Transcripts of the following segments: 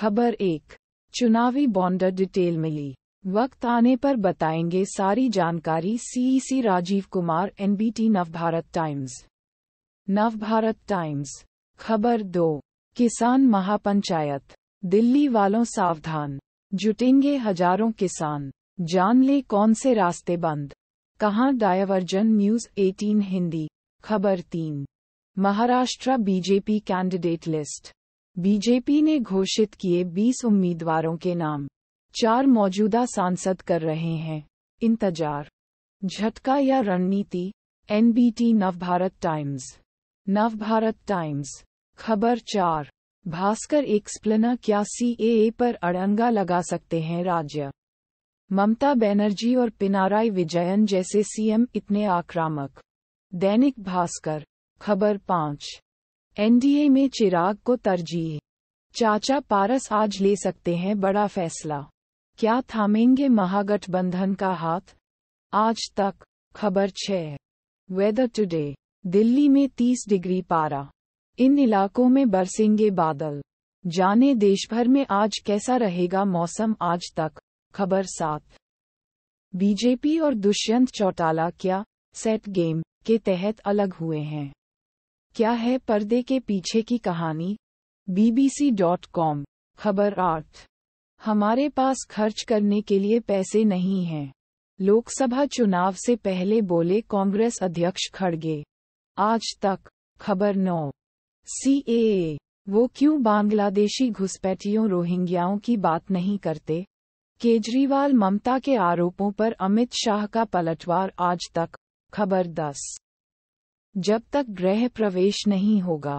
खबर एक चुनावी बॉन्डर डिटेल मिली वक्त आने पर बताएंगे सारी जानकारी CEC e Rajiv Kumar NBT Navbharat Times Navbharat Times खबर दो किसान महापंचायत दिल्ली वालों सावधान जुटेंगे हजारों किसान जान ले कौन से रास्ते बंद कहाँ डायवर्जन न्यूज 18 हिंदी खबर तीन Maharashtra BJP candidate list BJP ने घोषित किए 20 उम्मीदवारों के नाम चार मौजूदा सांसद कर रहे हैं इंतजार झटका या रणनीति NBT Navbharat Times Navbharat Times खबर चार भास्कर एक्सप्लेना क्या सीएए पर अड़ंगा लगा सकते हैं राज्य ममता बनर्जी और पिनाराई विजयन जैसे सीएम इतने आक्रामक दैनिक भास्कर खबर पाँच एनडीए में चिराग को तरजीह चाचा पारस आज ले सकते हैं बड़ा फैसला क्या थामेंगे महागठबंधन का हाथ आज तक खबर छह वेदर टुडे दिल्ली में 30 डिग्री पारा इन इलाकों में बरसेंगे बादल जाने देशभर में आज कैसा रहेगा मौसम आज तक खबर सात बीजेपी और दुष्यंत चौटाला क्या सेट गेम के तहत अलग हुए हैं क्या है पर्दे के पीछे की कहानी बीबीसी डॉट कॉम खबर आठ हमारे पास खर्च करने के लिए पैसे नहीं हैं लोकसभा चुनाव से पहले बोले कांग्रेस अध्यक्ष खड़गे आज तक खबर नौ सी ए वो क्यों बांग्लादेशी घुसपैठियों रोहिंग्याओं की बात नहीं करते केजरीवाल ममता के आरोपों पर अमित शाह का पलटवार आज तक खबर दस जब तक गृह प्रवेश नहीं होगा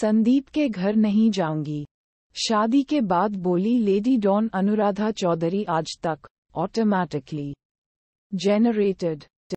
संदीप के घर नहीं जाऊंगी शादी के बाद बोली लेडी डॉन अनुराधा चौधरी आज तक ऑटोमैटिकली जेनरेटेड